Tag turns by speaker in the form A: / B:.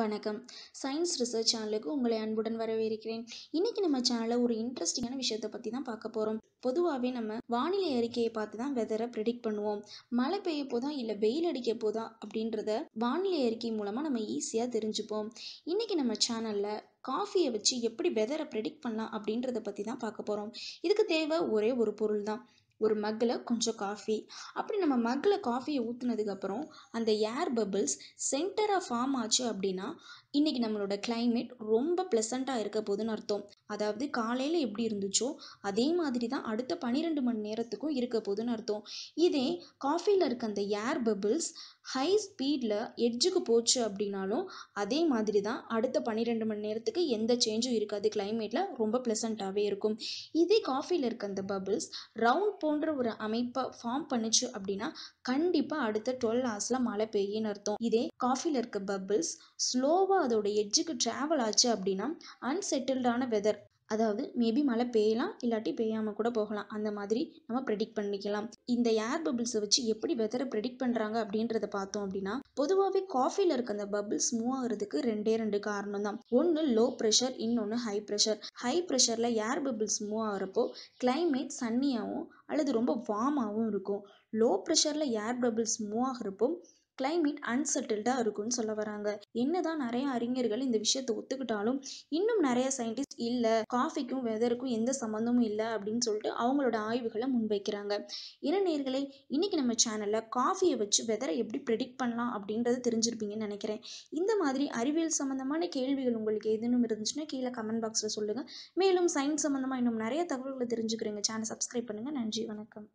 A: வணக்கம் science research சேனலுக்கு உங்களை அன்புடன் வரவேற்கிறேன் இன்னைக்கு நம்ம சேனலில் ஒரு இன்ட்ரெஸ்டிங்கான விஷயத்தை பற்றி தான் பார்க்க போகிறோம் பொதுவாகவே நம்ம வானிலை அறிக்கையை பார்த்து தான் வெதரை ப்ரெடிக்ட் பண்ணுவோம் மழை பெய்ய போதா இல்லை வெயில் அடிக்க போதா அப்படின்றத வானிலை அறிக்கை மூலமாக நம்ம ஈஸியாக தெரிஞ்சுப்போம் இன்றைக்கி நம்ம சேனலில் காஃபியை வச்சு எப்படி வெதரை ப்ரெடிக்ட் பண்ணலாம் அப்படின்றத பற்றி தான் பார்க்க போகிறோம் இதுக்கு தேவை ஒரே ஒரு பொருள் தான் ஒரு மக்கில் கொஞ்சம் காஃபி அப்படி நம்ம மக்கில் காஃபியை ஊற்றுனதுக்கப்புறம் அந்த ஏர் பபிள்ஸ் சென்டராக ஃபார்ம் ஆச்சு அப்படின்னா இன்றைக்கி நம்மளோட கிளைமேட் ரொம்ப ப்ளசண்ட்டாக இருக்க போதுன்னு அர்த்தம் அதாவது காலையில் எப்படி இருந்துச்சோ அதே மாதிரி தான் அடுத்த பன்னிரெண்டு மணி நேரத்துக்கும் இருக்க போகுதுன்னு அர்த்தம் இதே காஃபியில் இருக்க அந்த ஏர் பபிள்ஸ் ஹை ஸ்பீடில் எட்ஜுக்கு போச்சு அப்படின்னாலும் அதே மாதிரி தான் அடுத்த பன்னிரெண்டு மணி நேரத்துக்கு எந்த சேஞ்சும் இருக்காது கிளைமேட்டில் ரொம்ப ப்ளசண்ட்டாகவே இருக்கும் இதே காஃபியில் இருக்க அந்த பபிள்ஸ் ரவுண்ட் போன்ற ஒரு அமைப்பை ஃபார்ம் பண்ணுச்சு அப்படின்னா கண்டிப்பாக அடுத்த டுவெல் ஹவர்ஸில் மழை பெய்யுன்னு அர்த்தம் இதே காஃபியில் இருக்க பபிள்ஸ் ஸ்லோவாக அதோட எட்ஜுக்கு ட்ராவல் ஆச்சு அப்படின்னா அன்செட்டில்டான வெதர் அதாவது மேபி மழை பெய்யலாம் இல்லாட்டி பெய்யாமல் கூட போகலாம் அந்த மாதிரி நம்ம ப்ரெடிக்ட் பண்ணிக்கலாம் இந்த ஏர் பபிள்ஸை வச்சு எப்படி வெதரை ப்ரெடிக்ட் பண்ணுறாங்க அப்படின்றத பார்த்தோம் அப்படின்னா பொதுவாகவே காஃபியில் இருக்க அந்த பபிள்ஸ் மூவ் ஆகிறதுக்கு ரெண்டே ரெண்டு காரணம் தான் ஒன்று லோ ப்ரெஷர் இன்னொன்று ஹை ப்ரெஷர் ஹை ப்ரெஷரில் ஏர் பபிள்ஸ் மூவ் ஆகிறப்போ கிளைமேட் சன்னியாகவும் அல்லது ரொம்ப வார்மாகவும் இருக்கும் லோ ப்ரெஷரில் ஏர் பபிள்ஸ் மூவ் ஆகிறப்போ கிளைமேட் அன்செட்டில்டாக இருக்கும்னு சொல்ல வராங்க என்னதான் நிறைய அறிஞர்கள் இந்த விஷயத்தை ஒத்துக்கிட்டாலும் இன்னும் நிறைய சயின்டிஸ்ட் இல்லை காஃபிக்கும் வெதருக்கும் எந்த சம்மந்தமும் இல்லை அப்படின்னு சொல்லிட்டு அவங்களோட ஆய்வுகளை முன்வைக்கிறாங்க இளநேர்களை இன்னைக்கு நம்ம சேனலில் காஃபியை வச்சு வெதரை எப்படி ப்ரெடிக்ட் பண்ணலாம் அப்படின்றத தெரிஞ்சிருப்பீங்கன்னு நினைக்கிறேன் இந்த மாதிரி அறிவியல் சம்மந்தமான கேள்விகள் உங்களுக்கு எதுன்னு இருந்துச்சுன்னா கீழே கமெண்ட் பாக்ஸில் சொல்லுங்கள் மேலும் சயின்ஸ் சம்மந்தமாக இன்னும் நிறைய தகவல்களை தெரிஞ்சுக்கிறேங்க சேனல் சப்ஸ்கிரைப் பண்ணுங்கள் நன்றி வணக்கம்